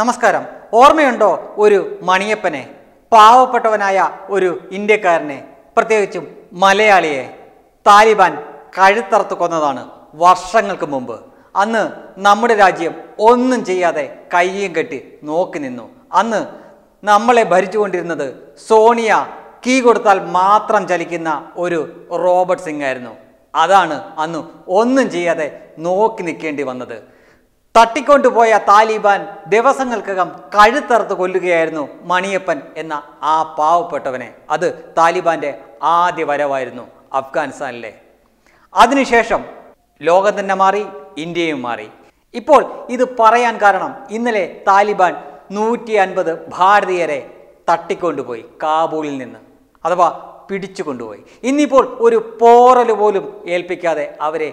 നമസ്കാരം ഓർമ്മയുണ്ടോ ഒരു മണിയപ്പനെ പാവപ്പെട്ടവനായ ഒരു ഇന്ത്യക്കാരനെ പ്രത്യേകിച്ചും മലയാളിയെ താലിബാൻ കഴുത്തറത്ത് കൊന്നതാണ് വർഷങ്ങൾക്ക് മുമ്പ് അന്ന് നമ്മുടെ രാജ്യം ഒന്നും ചെയ്യാതെ കയ്യും കെട്ടി നോക്കി നിന്നു അന്ന് നമ്മളെ ഭരിച്ചുകൊണ്ടിരുന്നത് സോണിയ കീ കൊടുത്താൽ മാത്രം ചലിക്കുന്ന ഒരു റോബർട്ട് സിംഗ് ആയിരുന്നു അതാണ് അന്ന് ഒന്നും ചെയ്യാതെ നോക്കി നിൽക്കേണ്ടി വന്നത് തട്ടിക്കൊണ്ടുപോയ താലിബാൻ ദിവസങ്ങൾക്കകം കഴുത്തറുത്ത് കൊല്ലുകയായിരുന്നു മണിയപ്പൻ എന്ന ആ പാവപ്പെട്ടവനെ അത് താലിബാന്റെ ആദ്യ വരവായിരുന്നു അഫ്ഗാനിസ്ഥാനിലെ അതിനുശേഷം ലോകം തന്നെ മാറി ഇന്ത്യയും മാറി ഇപ്പോൾ ഇത് പറയാൻ കാരണം ഇന്നലെ താലിബാൻ നൂറ്റി അൻപത് ഭാരതീയരെ തട്ടിക്കൊണ്ടുപോയി കാബൂളിൽ നിന്ന് അഥവാ പിടിച്ചു കൊണ്ടുപോയി ഇന്നിപ്പോൾ ഒരു പോറൽ പോലും ഏൽപ്പിക്കാതെ അവരെ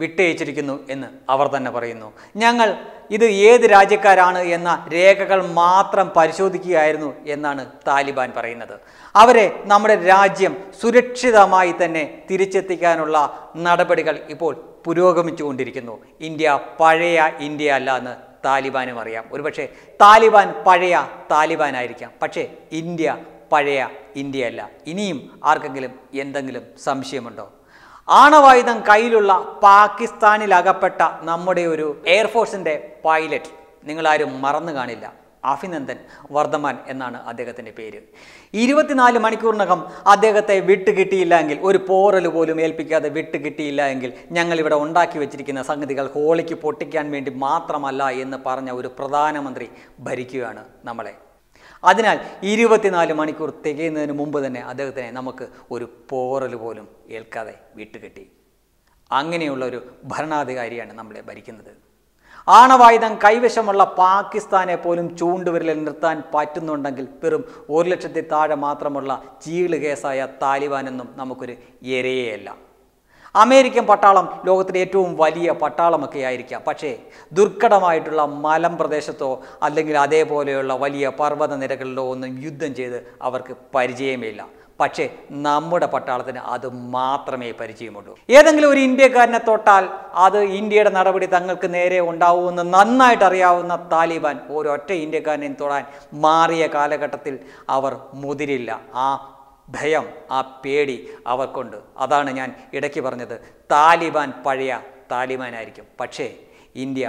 വിട്ടയച്ചിരിക്കുന്നു എന്ന് അവർ തന്നെ പറയുന്നു ഞങ്ങൾ ഇത് ഏത് രാജ്യക്കാരാണ് എന്ന രേഖകൾ മാത്രം പരിശോധിക്കുകയായിരുന്നു എന്നാണ് താലിബാൻ പറയുന്നത് അവരെ നമ്മുടെ രാജ്യം സുരക്ഷിതമായി തന്നെ തിരിച്ചെത്തിക്കാനുള്ള നടപടികൾ ഇപ്പോൾ പുരോഗമിച്ചുകൊണ്ടിരിക്കുന്നു ഇന്ത്യ പഴയ ഇന്ത്യ അല്ല എന്ന് താലിബാനും അറിയാം ഒരുപക്ഷെ താലിബാൻ പഴയ താലിബാനായിരിക്കാം പക്ഷേ ഇന്ത്യ പഴയ ഇന്ത്യയല്ല ഇനിയും ആർക്കെങ്കിലും എന്തെങ്കിലും സംശയമുണ്ടോ ആണവായുധം കയ്യിലുള്ള പാകിസ്ഥാനിൽ അകപ്പെട്ട നമ്മുടെ ഒരു എയർഫോഴ്സിന്റെ പൈലറ്റ് നിങ്ങളാരും മറന്നു കാണില്ല അഭിനന്ദൻ വർദ്ധമാൻ എന്നാണ് അദ്ദേഹത്തിൻ്റെ പേര് ഇരുപത്തിനാല് മണിക്കൂറിനകം അദ്ദേഹത്തെ വിട്ട് കിട്ടിയില്ല എങ്കിൽ ഒരു പോറൽ പോലും ഏൽപ്പിക്കാതെ വിട്ട് കിട്ടിയില്ല എങ്കിൽ ഞങ്ങളിവിടെ ഉണ്ടാക്കി വെച്ചിരിക്കുന്ന സംഗതികൾ ഹോളിക്ക് പൊട്ടിക്കാൻ വേണ്ടി മാത്രമല്ല എന്ന് പറഞ്ഞ ഒരു പ്രധാനമന്ത്രി ഭരിക്കുകയാണ് നമ്മളെ അതിനാൽ ഇരുപത്തിനാല് മണിക്കൂർ തികയുന്നതിന് മുമ്പ് തന്നെ അദ്ദേഹത്തിനെ നമുക്ക് ഒരു പോറൽ പോലും ഏൽക്കാതെ വീട്ടുകെട്ടി അങ്ങനെയുള്ള ഒരു ഭരണാധികാരിയാണ് നമ്മളെ ഭരിക്കുന്നത് ആണവായുധം കൈവശമുള്ള പാകിസ്ഥാനെ പോലും ചൂണ്ടുവിരലിൽ നിർത്താൻ പറ്റുന്നുണ്ടെങ്കിൽ വെറും ഒരു ലക്ഷത്തി താഴെ മാത്രമുള്ള ചീള് കേസായ താലിബാനെന്നും നമുക്കൊരു എരയേയല്ല അമേരിക്കൻ പട്ടാളം ലോകത്തിലെ ഏറ്റവും വലിയ പട്ടാളമൊക്കെ ആയിരിക്കാം പക്ഷേ ദുർഘടമായിട്ടുള്ള പ്രദേശത്തോ അല്ലെങ്കിൽ അതേപോലെയുള്ള വലിയ പർവ്വത നിരകളിലോ ഒന്നും യുദ്ധം ചെയ്ത് അവർക്ക് ഇല്ല പക്ഷേ നമ്മുടെ പട്ടാളത്തിന് അത് മാത്രമേ പരിചയമുള്ളൂ ഏതെങ്കിലും ഒരു ഇന്ത്യക്കാരനെ തൊട്ടാൽ അത് ഇന്ത്യയുടെ നടപടി തങ്ങൾക്ക് നേരെ ഉണ്ടാവുമെന്ന് നന്നായിട്ട് അറിയാവുന്ന താലിബാൻ ഒരൊറ്റ ഇന്ത്യക്കാരനെയും തൊടാൻ മാറിയ കാലഘട്ടത്തിൽ അവർ മുതിരില്ല ആ ഭയം ആ പേടി അവർക്കുണ്ട് അതാണ് ഞാൻ ഇടയ്ക്ക് പറഞ്ഞത് താലിബാൻ പഴയ താലിബാനായിരിക്കും പക്ഷേ ഇന്ത്യ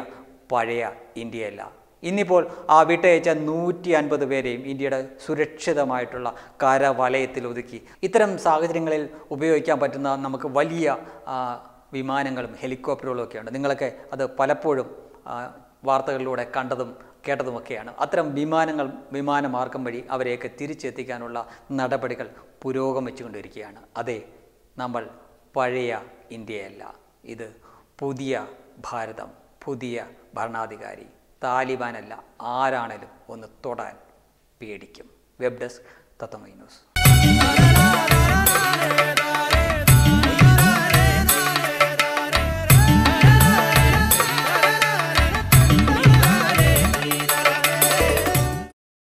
പഴയ ഇന്ത്യയല്ല ഇന്നിപ്പോൾ ആ വിട്ടയച്ച നൂറ്റി അൻപത് പേരെയും ഇന്ത്യയുടെ സുരക്ഷിതമായിട്ടുള്ള കരവലയത്തിൽ ഒതുക്കി ഇത്തരം സാഹചര്യങ്ങളിൽ ഉപയോഗിക്കാൻ പറ്റുന്ന നമുക്ക് വലിയ വിമാനങ്ങളും ഹെലികോപ്റ്ററുകളും ഒക്കെയുണ്ട് നിങ്ങളൊക്കെ അത് പലപ്പോഴും വാർത്തകളിലൂടെ കണ്ടതും കേട്ടതുമൊക്കെയാണ് അത്തരം വിമാനങ്ങൾ വിമാനമാർഗം വഴി അവരെയൊക്കെ തിരിച്ചെത്തിക്കാനുള്ള നടപടികൾ പുരോഗമിച്ചുകൊണ്ടിരിക്കുകയാണ് അതെ നമ്മൾ പഴയ ഇന്ത്യയല്ല ഇത് പുതിയ ഭാരതം പുതിയ ഭരണാധികാരി താലിബാനല്ല ആരാണേലും ഒന്ന് തൊടാൻ പേടിക്കും വെബ് ഡെസ്ക് തത്തമൈ ന്യൂസ്